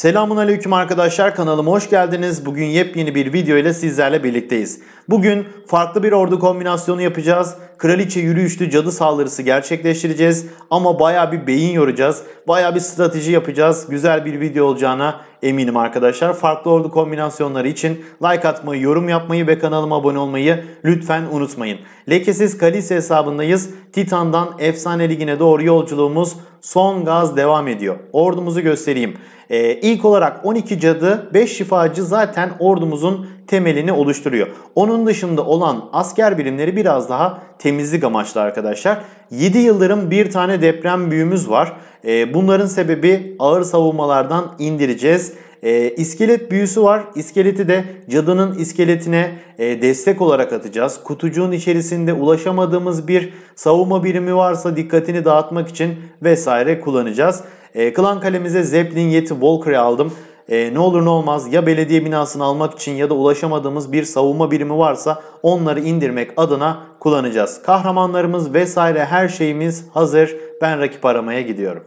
Selamun arkadaşlar kanalıma hoş geldiniz. Bugün yepyeni bir video ile sizlerle birlikteyiz. Bugün farklı bir ordu kombinasyonu yapacağız. Kraliçe yürüyüşlü cadı saldırısı gerçekleştireceğiz. Ama baya bir beyin yoracağız. Baya bir strateji yapacağız. Güzel bir video olacağına eminim arkadaşlar. Farklı ordu kombinasyonları için like atmayı, yorum yapmayı ve kanalıma abone olmayı lütfen unutmayın. Lekesiz Kalise hesabındayız. Titan'dan Efsane Ligi'ne doğru yolculuğumuz son gaz devam ediyor. Ordumuzu göstereyim. Ee, ilk olarak 12 cadı 5 şifacı zaten ordumuzun temelini oluşturuyor. Onun dışında olan asker birimleri biraz daha temizlik amaçlı arkadaşlar. 7 yılların bir tane deprem büyüğümüz var. E, bunların sebebi ağır savunmalardan indireceğiz. E, iskelet büyüsü var. İskeleti de cadının iskeletine e, destek olarak atacağız. Kutucuğun içerisinde ulaşamadığımız bir savunma birimi varsa dikkatini dağıtmak için vesaire kullanacağız. E, klan kalemize Zeppelin Yeti Walker'ı aldım e, ne olur ne olmaz ya belediye binasını almak için ya da ulaşamadığımız bir savunma birimi varsa onları indirmek adına kullanacağız. Kahramanlarımız vesaire her şeyimiz hazır. Ben rakip aramaya gidiyorum.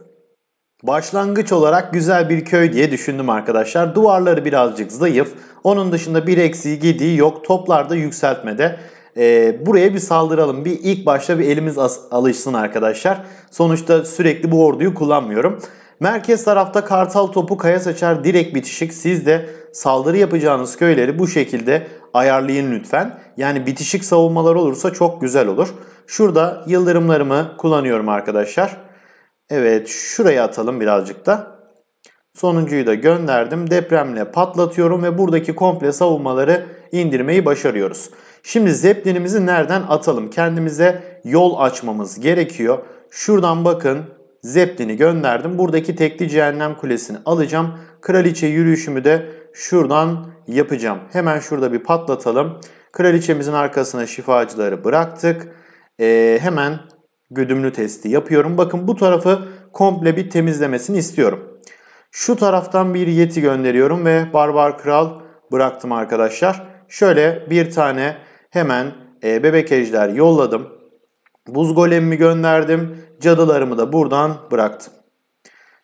Başlangıç olarak güzel bir köy diye düşündüm arkadaşlar. Duvarları birazcık zayıf. Onun dışında bir eksiği gidiği yok. Toplarda yükseltmede. E, buraya bir saldıralım. Bir ilk başta bir elimiz alışsın arkadaşlar. Sonuçta sürekli bu orduyu kullanmıyorum. Merkez tarafta Kartal topu kaya saçar direk bitişik. Siz de saldırı yapacağınız köyleri bu şekilde ayarlayın lütfen. Yani bitişik savunmalar olursa çok güzel olur. Şurada yıldırımlarımı kullanıyorum arkadaşlar. Evet şuraya atalım birazcık da. Sonuncuyu da gönderdim. Depremle patlatıyorum ve buradaki komple savunmaları indirmeyi başarıyoruz. Şimdi zeplinimizi nereden atalım? Kendimize yol açmamız gerekiyor. Şuradan bakın Zeppelin'i gönderdim. Buradaki tekli cehennem kulesini alacağım. Kraliçe yürüyüşümü de şuradan yapacağım. Hemen şurada bir patlatalım. Kraliçemizin arkasına şifacıları bıraktık. Ee, hemen güdümlü testi yapıyorum. Bakın bu tarafı komple bir temizlemesini istiyorum. Şu taraftan bir yeti gönderiyorum ve barbar kral bıraktım arkadaşlar. Şöyle bir tane hemen e, bebek ejder yolladım. Buz golemimi gönderdim. Cadılarımı da buradan bıraktım.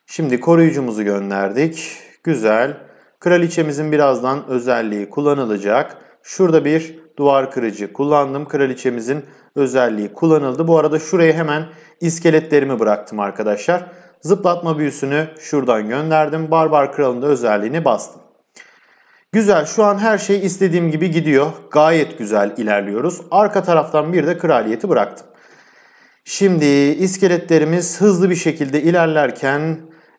Şimdi koruyucumuzu gönderdik. Güzel. Kraliçemizin birazdan özelliği kullanılacak. Şurada bir duvar kırıcı kullandım. Kraliçemizin özelliği kullanıldı. Bu arada şuraya hemen iskeletlerimi bıraktım arkadaşlar. Zıplatma büyüsünü şuradan gönderdim. Barbar Kral'ın da özelliğini bastım. Güzel şu an her şey istediğim gibi gidiyor. Gayet güzel ilerliyoruz. Arka taraftan bir de kraliyeti bıraktım. Şimdi iskeletlerimiz hızlı bir şekilde ilerlerken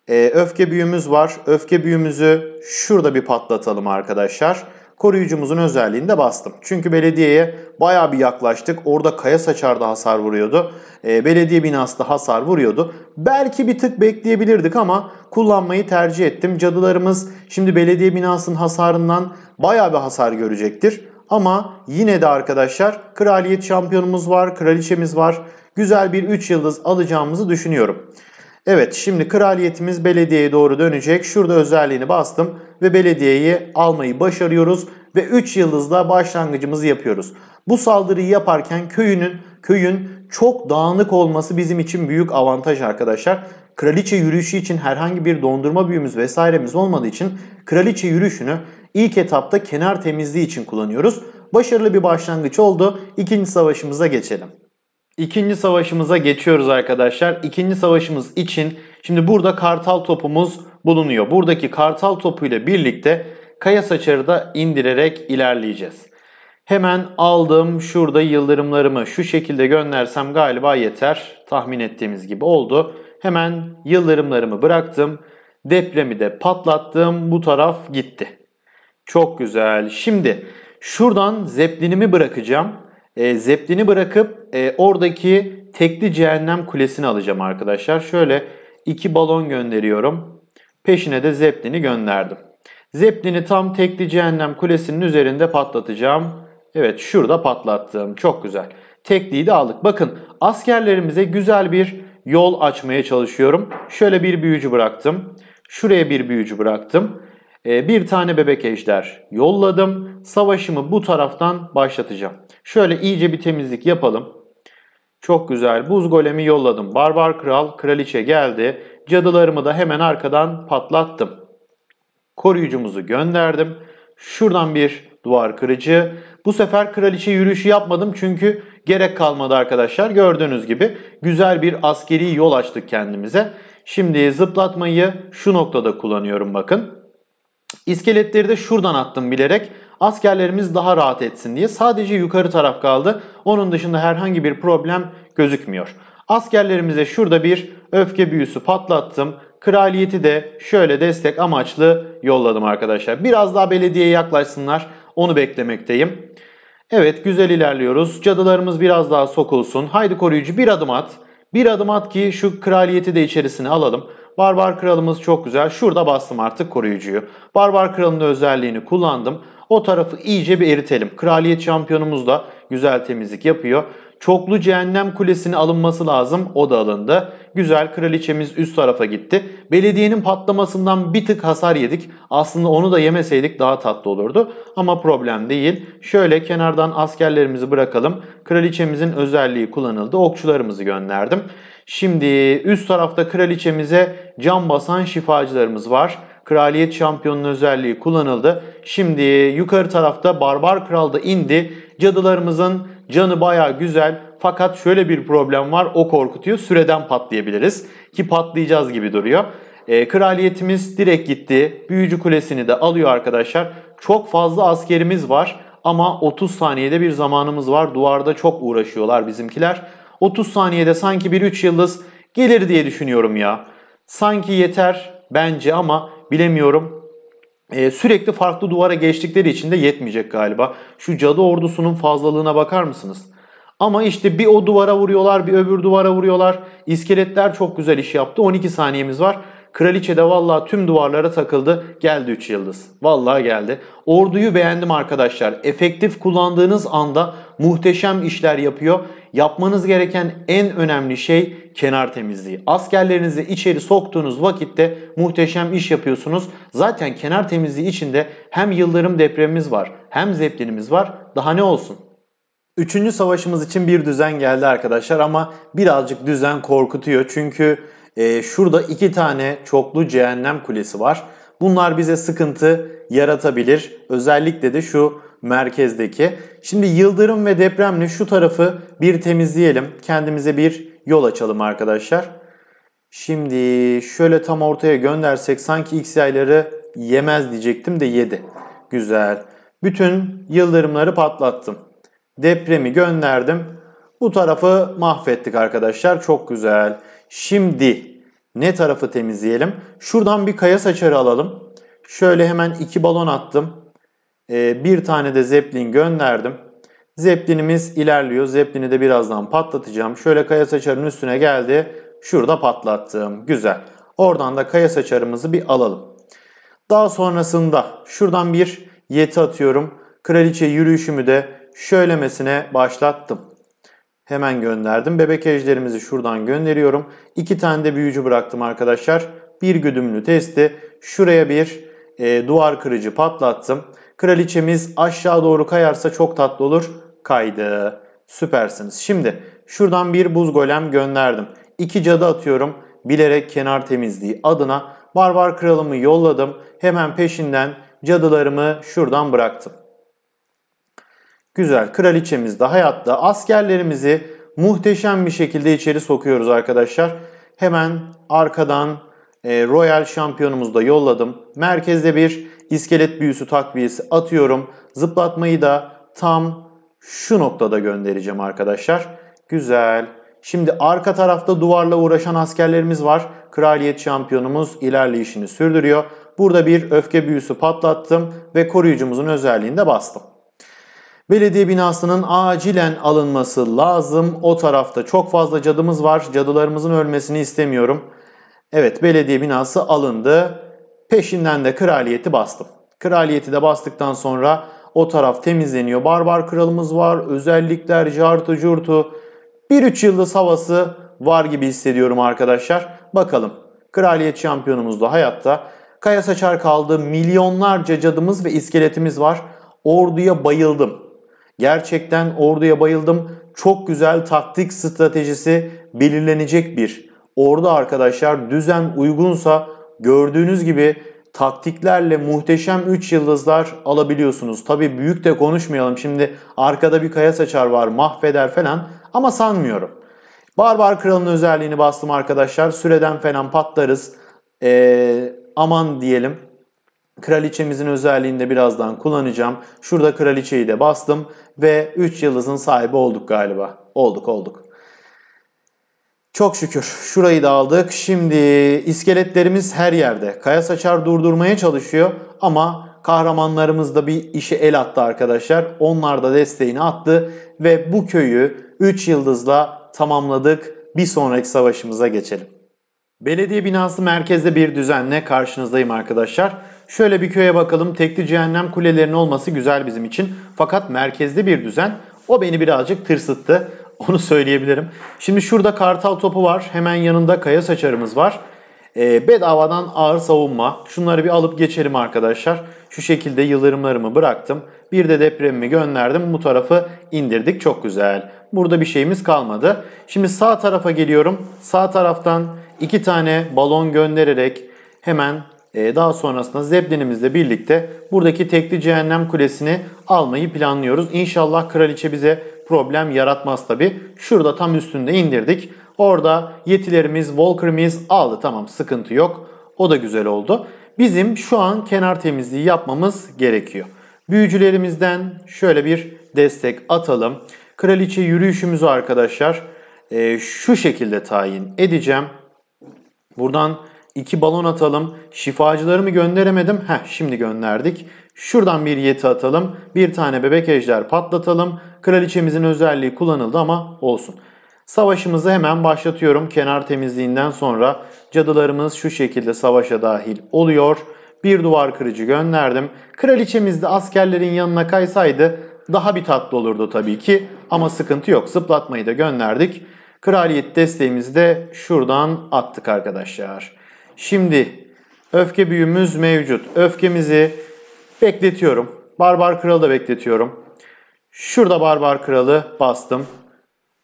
e, öfke büyümüz var. Öfke büyümüzü şurada bir patlatalım arkadaşlar. Koruyucumuzun özelliğinde bastım. Çünkü belediyeye baya bir yaklaştık. Orada kaya saçarda hasar vuruyordu. E, belediye binası da hasar vuruyordu. Belki bir tık bekleyebilirdik ama kullanmayı tercih ettim. Cadılarımız şimdi belediye binasının hasarından baya bir hasar görecektir. Ama yine de arkadaşlar kraliyet şampiyonumuz var, kraliçemiz var. Güzel bir 3 yıldız alacağımızı düşünüyorum. Evet şimdi kraliyetimiz belediyeye doğru dönecek. Şurada özelliğini bastım ve belediyeyi almayı başarıyoruz. Ve 3 yıldızla başlangıcımızı yapıyoruz. Bu saldırıyı yaparken köyünün köyün çok dağınık olması bizim için büyük avantaj arkadaşlar. Kraliçe yürüyüşü için herhangi bir dondurma büyümüz vesairemiz olmadığı için kraliçe yürüyüşünü İlk etapta kenar temizliği için kullanıyoruz. Başarılı bir başlangıç oldu. İkinci savaşımıza geçelim. İkinci savaşımıza geçiyoruz arkadaşlar. İkinci savaşımız için şimdi burada kartal topumuz bulunuyor. Buradaki kartal topuyla birlikte kaya saçarı da indirerek ilerleyeceğiz. Hemen aldım şurada yıldırımlarımı şu şekilde göndersem galiba yeter. Tahmin ettiğimiz gibi oldu. Hemen yıldırımlarımı bıraktım. Depremi de patlattım. Bu taraf gitti. Çok güzel. Şimdi şuradan zeplinimi bırakacağım. E, zeplini bırakıp e, oradaki tekli cehennem kulesini alacağım arkadaşlar. Şöyle iki balon gönderiyorum. Peşine de zeplini gönderdim. Zeplini tam tekli cehennem kulesinin üzerinde patlatacağım. Evet şurada patlattım. Çok güzel. Tekliği de aldık. Bakın askerlerimize güzel bir yol açmaya çalışıyorum. Şöyle bir büyücü bıraktım. Şuraya bir büyücü bıraktım. Ee, bir tane bebek ejder yolladım. Savaşımı bu taraftan başlatacağım. Şöyle iyice bir temizlik yapalım. Çok güzel. Buz golemi yolladım. Barbar kral, kraliçe geldi. Cadılarımı da hemen arkadan patlattım. Koruyucumuzu gönderdim. Şuradan bir duvar kırıcı. Bu sefer kraliçe yürüyüşü yapmadım çünkü gerek kalmadı arkadaşlar. Gördüğünüz gibi güzel bir askeri yol açtık kendimize. Şimdi zıplatmayı şu noktada kullanıyorum bakın. İskeletleri de şuradan attım bilerek. Askerlerimiz daha rahat etsin diye. Sadece yukarı taraf kaldı. Onun dışında herhangi bir problem gözükmüyor. Askerlerimize şurada bir öfke büyüsü patlattım. Kraliyeti de şöyle destek amaçlı yolladım arkadaşlar. Biraz daha belediyeye yaklaşsınlar. Onu beklemekteyim. Evet güzel ilerliyoruz. Cadılarımız biraz daha sokulsun. Haydi koruyucu bir adım at. Bir adım at ki şu kraliyeti de içerisine alalım. Barbar kralımız çok güzel. Şurada bastım artık koruyucuyu. Barbar kralının özelliğini kullandım. O tarafı iyice bir eritelim. Kraliyet şampiyonumuz da güzel temizlik yapıyor. Çoklu cehennem kulesini alınması lazım. O da alındı. Güzel kraliçemiz üst tarafa gitti. Belediyenin patlamasından bir tık hasar yedik. Aslında onu da yemeseydik daha tatlı olurdu. Ama problem değil. Şöyle kenardan askerlerimizi bırakalım. Kraliçemizin özelliği kullanıldı. Okçularımızı gönderdim. Şimdi üst tarafta kraliçemize cam basan şifacılarımız var. Kraliyet şampiyonunun özelliği kullanıldı. Şimdi yukarı tarafta Barbar Kral da indi. Cadılarımızın canı baya güzel. Fakat şöyle bir problem var. O korkutuyor. Süreden patlayabiliriz. Ki patlayacağız gibi duruyor. E, kraliyetimiz direkt gitti. Büyücü kulesini de alıyor arkadaşlar. Çok fazla askerimiz var. Ama 30 saniyede bir zamanımız var. Duvarda çok uğraşıyorlar bizimkiler. 30 saniyede sanki bir 3 yıldız gelir diye düşünüyorum ya. Sanki yeter bence ama bilemiyorum. Ee, sürekli farklı duvara geçtikleri için de yetmeyecek galiba. Şu cadı ordusunun fazlalığına bakar mısınız? Ama işte bir o duvara vuruyorlar, bir öbür duvara vuruyorlar. İskeletler çok güzel iş yaptı. 12 saniyemiz var. Kraliçe de vallahi tüm duvarlara takıldı. Geldi 3 yıldız. Valla geldi. Orduyu beğendim arkadaşlar. Efektif kullandığınız anda muhteşem işler yapıyor. Yapmanız gereken en önemli şey kenar temizliği. Askerlerinizi içeri soktuğunuz vakitte muhteşem iş yapıyorsunuz. Zaten kenar temizliği içinde hem yıldırım depremimiz var hem zeplinimiz var. Daha ne olsun? Üçüncü savaşımız için bir düzen geldi arkadaşlar ama birazcık düzen korkutuyor. Çünkü e, şurada iki tane çoklu cehennem kulesi var. Bunlar bize sıkıntı yaratabilir. Özellikle de şu merkezdeki. Şimdi yıldırım ve depremle şu tarafı bir temizleyelim. Kendimize bir yol açalım arkadaşlar. Şimdi şöyle tam ortaya göndersek sanki x yayları yemez diyecektim de yedi. Güzel. Bütün yıldırımları patlattım. Depremi gönderdim. Bu tarafı mahvettik arkadaşlar. Çok güzel. Şimdi ne tarafı temizleyelim? Şuradan bir kaya saçarı alalım. Şöyle hemen iki balon attım. Ee, bir tane de zeplin gönderdim. Zeplinimiz ilerliyor. Zeplini de birazdan patlatacağım. Şöyle kaya saçarının üstüne geldi. Şurada patlattım. Güzel. Oradan da kaya saçarımızı bir alalım. Daha sonrasında şuradan bir yeti atıyorum. Kraliçe yürüyüşümü de şöylemesine başlattım. Hemen gönderdim. Bebek ejderimizi şuradan gönderiyorum. İki tane de büyücü bıraktım arkadaşlar. Bir güdümlü testi. Şuraya bir e, duvar kırıcı patlattım. Kraliçemiz aşağı doğru kayarsa çok tatlı olur. Kaydı. Süpersiniz. Şimdi şuradan bir buz golem gönderdim. İki cadı atıyorum. Bilerek kenar temizliği adına barbar kralımı yolladım. Hemen peşinden cadılarımı şuradan bıraktım güzel kraliçemizde hayatta askerlerimizi muhteşem bir şekilde içeri sokuyoruz arkadaşlar. Hemen arkadan e, Royal şampiyonumuzu da yolladım. Merkezde bir iskelet büyüsü takviyesi atıyorum. Zıplatmayı da tam şu noktada göndereceğim arkadaşlar. Güzel. Şimdi arka tarafta duvarla uğraşan askerlerimiz var. Kraliyet şampiyonumuz ilerleyişini sürdürüyor. Burada bir öfke büyüsü patlattım ve koruyucumuzun özelliğini de bastım. Belediye binasının acilen alınması lazım. O tarafta çok fazla cadımız var. Cadılarımızın ölmesini istemiyorum. Evet belediye binası alındı. Peşinden de kraliyeti bastım. Kraliyeti de bastıktan sonra o taraf temizleniyor. Barbar kralımız var, özellikler, jartu curtu. Bir üç yıldız havası var gibi hissediyorum arkadaşlar. Bakalım kraliyet şampiyonumuz da hayatta. Kaya saçar kaldı, milyonlarca cadımız ve iskeletimiz var. Orduya bayıldım. Gerçekten orduya bayıldım. Çok güzel taktik stratejisi belirlenecek bir ordu arkadaşlar. Düzen uygunsa gördüğünüz gibi taktiklerle muhteşem 3 yıldızlar alabiliyorsunuz. Tabi büyük de konuşmayalım. Şimdi arkada bir kaya saçar var mahveder falan ama sanmıyorum. Barbar kralın özelliğini bastım arkadaşlar. Süreden falan patlarız. Ee, aman diyelim. Kraliçemizin özelliğini de birazdan kullanacağım. Şurada kraliçeyi de bastım ve 3 yıldızın sahibi olduk galiba. Olduk olduk. Çok şükür şurayı da aldık. Şimdi iskeletlerimiz her yerde. Kaya saçar durdurmaya çalışıyor ama kahramanlarımız da bir işe el attı arkadaşlar. Onlar da desteğini attı ve bu köyü 3 yıldızla tamamladık. Bir sonraki savaşımıza geçelim. Belediye binası merkezde bir düzenle karşınızdayım arkadaşlar. Şöyle bir köye bakalım. Tekli cehennem kulelerinin olması güzel bizim için. Fakat merkezde bir düzen o beni birazcık tırsıttı. Onu söyleyebilirim. Şimdi şurada kartal topu var. Hemen yanında kaya saçarımız var. E, bedavadan ağır savunma. Şunları bir alıp geçelim arkadaşlar. Şu şekilde yıldırımlarımı bıraktım. Bir de depremimi gönderdim. Bu tarafı indirdik. Çok güzel. Burada bir şeyimiz kalmadı. Şimdi sağ tarafa geliyorum. Sağ taraftan iki tane balon göndererek hemen e, daha sonrasında Zeppelin'imizle birlikte buradaki tekli cehennem kulesini almayı planlıyoruz. İnşallah kraliçe bize problem yaratmaz tabi. Şurada tam üstünde indirdik. Orada yetilerimiz, Walker'imiz aldı tamam sıkıntı yok. O da güzel oldu. Bizim şu an kenar temizliği yapmamız gerekiyor. Büyücülerimizden şöyle bir destek atalım. Kraliçe yürüyüşümüzü arkadaşlar e, şu şekilde tayin edeceğim. Buradan iki balon atalım. Şifacıları mı gönderemedim. Heh şimdi gönderdik. Şuradan bir yeti atalım. Bir tane bebek ejder patlatalım. Kraliçemizin özelliği kullanıldı ama olsun. Savaşımızı hemen başlatıyorum. Kenar temizliğinden sonra cadılarımız şu şekilde savaşa dahil oluyor. Bir duvar kırıcı gönderdim. Kraliçemiz de askerlerin yanına kaysaydı daha bir tatlı olurdu tabii ki. Ama sıkıntı yok. Zıplatmayı da gönderdik. Kraliyet desteğimizi de şuradan attık arkadaşlar. Şimdi öfke büyümüz mevcut. Öfkemizi bekletiyorum. Barbar kralı da bekletiyorum. Şurada barbar kralı bastım.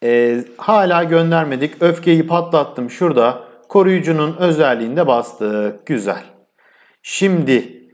Ee, hala göndermedik. Öfkeyi patlattım şurada. Koruyucunun özelliğinde bastık. Güzel. Şimdi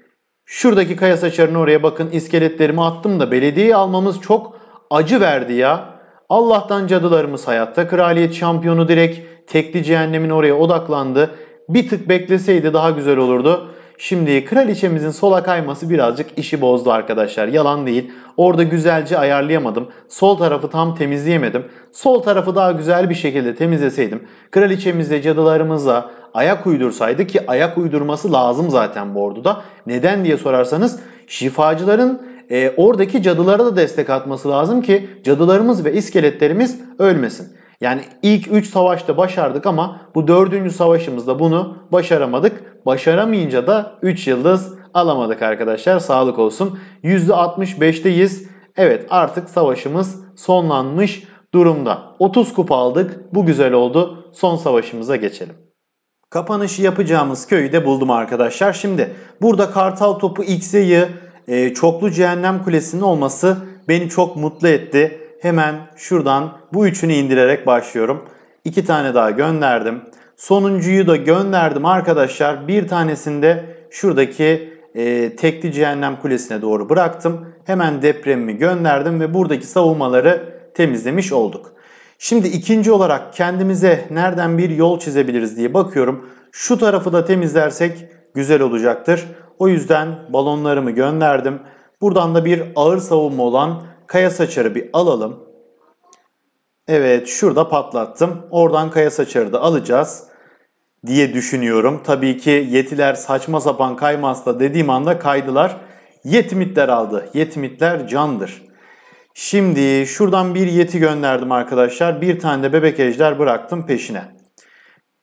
şuradaki kaya saçarını oraya bakın iskeletlerimi attım da belediyeyi almamız çok acı verdi ya. Allah'tan cadılarımız hayatta kraliyet şampiyonu direkt tekli cehennemin oraya odaklandı. Bir tık bekleseydi daha güzel olurdu. Şimdi kraliçemizin sola kayması birazcık işi bozdu arkadaşlar. Yalan değil. Orada güzelce ayarlayamadım. Sol tarafı tam temizleyemedim. Sol tarafı daha güzel bir şekilde temizleseydim. Kraliçemizle cadılarımızla ayak uydursaydı ki ayak uydurması lazım zaten bu orduda. Neden diye sorarsanız şifacıların e, oradaki cadılara da destek atması lazım ki cadılarımız ve iskeletlerimiz ölmesin. Yani ilk 3 savaşta başardık ama bu 4. savaşımızda bunu başaramadık. Başaramayınca da 3 yıldız alamadık arkadaşlar. Sağlık olsun. %65'teyiz. Evet artık savaşımız sonlanmış durumda. 30 kupa aldık. Bu güzel oldu. Son savaşımıza geçelim. Kapanışı yapacağımız köyü de buldum arkadaşlar. Şimdi burada kartal topu X'e e, çoklu cehennem kulesinin olması beni çok mutlu etti. Hemen şuradan bu üçünü indirerek başlıyorum. İki tane daha gönderdim. Sonuncuyu da gönderdim arkadaşlar. Bir tanesinde şuradaki e, tekli cehennem kulesine doğru bıraktım. Hemen depremimi gönderdim ve buradaki savunmaları temizlemiş olduk. Şimdi ikinci olarak kendimize nereden bir yol çizebiliriz diye bakıyorum. Şu tarafı da temizlersek güzel olacaktır. O yüzden balonlarımı gönderdim. Buradan da bir ağır savunma olan kaya saçarı bir alalım. Evet şurada patlattım. Oradan kaya saçarı da alacağız diye düşünüyorum. Tabii ki yetiler saçma sapan kaymazsa dediğim anda kaydılar. Yetimitler aldı. Yetimitler candır. Şimdi şuradan bir yeti gönderdim arkadaşlar. Bir tane de bebek ejder bıraktım peşine.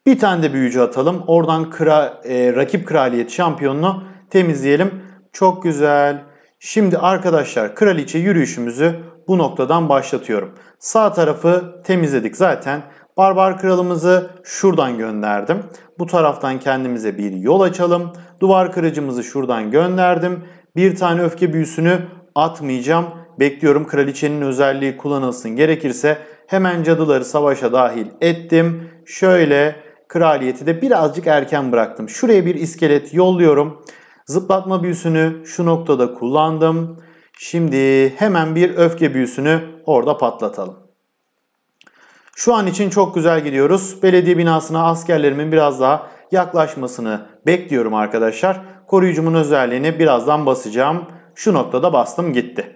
Bir tane de büyücü atalım. Oradan kra, e, rakip kraliyet şampiyonunu temizleyelim. Çok güzel. Şimdi arkadaşlar kraliçe yürüyüşümüzü bu noktadan başlatıyorum. Sağ tarafı temizledik zaten. Barbar kralımızı şuradan gönderdim. Bu taraftan kendimize bir yol açalım. Duvar kırıcımızı şuradan gönderdim. Bir tane öfke büyüsünü atmayacağım. Bekliyorum kraliçenin özelliği kullanılsın. Gerekirse hemen cadıları savaşa dahil ettim. Şöyle kraliyeti de birazcık erken bıraktım. Şuraya bir iskelet yolluyorum. Zıplatma büyüsünü şu noktada kullandım. Şimdi hemen bir öfke büyüsünü orada patlatalım. Şu an için çok güzel gidiyoruz. Belediye binasına askerlerimin biraz daha yaklaşmasını bekliyorum arkadaşlar. Koruyucumun özelliğini birazdan basacağım. Şu noktada bastım gitti.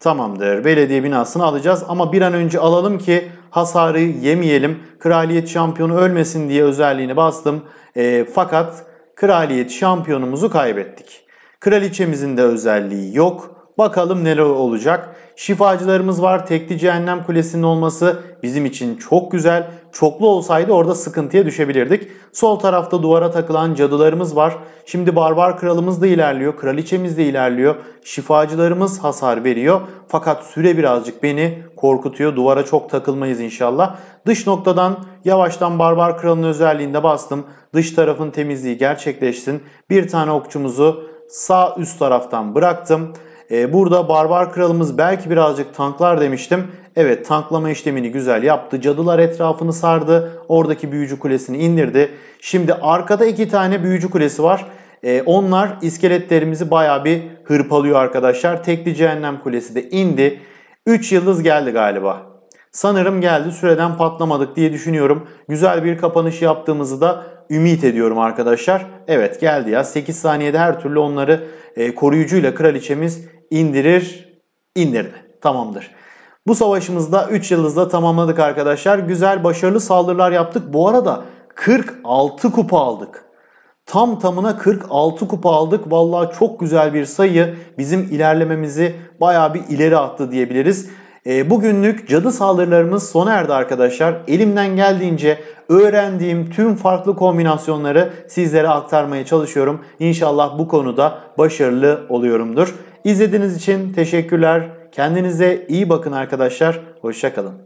Tamamdır belediye binasını alacağız ama bir an önce alalım ki hasarı yemeyelim. Kraliyet şampiyonu ölmesin diye özelliğini bastım. E, fakat kraliyet şampiyonumuzu kaybettik. Kraliçemizin de özelliği yok. Bakalım neler olacak. Şifacılarımız var. Tekli cehennem kulesinin olması bizim için çok güzel. Çoklu olsaydı orada sıkıntıya düşebilirdik. Sol tarafta duvara takılan cadılarımız var. Şimdi barbar kralımız da ilerliyor. Kraliçemiz de ilerliyor. Şifacılarımız hasar veriyor. Fakat süre birazcık beni korkutuyor. Duvara çok takılmayız inşallah. Dış noktadan yavaştan barbar kralın özelliğinde bastım. Dış tarafın temizliği gerçekleşsin. Bir tane okçumuzu sağ üst taraftan bıraktım. Ee, burada barbar kralımız belki birazcık tanklar demiştim. Evet tanklama işlemini güzel yaptı. Cadılar etrafını sardı. Oradaki büyücü kulesini indirdi. Şimdi arkada iki tane büyücü kulesi var. Ee, onlar iskeletlerimizi baya bir hırpalıyor arkadaşlar. Tekli cehennem kulesi de indi. 3 yıldız geldi galiba. Sanırım geldi süreden patlamadık diye düşünüyorum. Güzel bir kapanış yaptığımızı da ümit ediyorum arkadaşlar. Evet geldi ya 8 saniyede her türlü onları e, koruyucuyla kraliçemiz indirir, indirdi. Tamamdır. Bu savaşımızda 3 yıldızla tamamladık arkadaşlar. Güzel, başarılı saldırılar yaptık. Bu arada 46 kupa aldık. Tam tamına 46 kupa aldık. Vallahi çok güzel bir sayı. Bizim ilerlememizi baya bir ileri attı diyebiliriz. E, bugünlük cadı saldırılarımız sona erdi arkadaşlar. Elimden geldiğince öğrendiğim tüm farklı kombinasyonları sizlere aktarmaya çalışıyorum. İnşallah bu konuda başarılı oluyorumdur. İzlediğiniz için teşekkürler. Kendinize iyi bakın arkadaşlar. Hoşçakalın.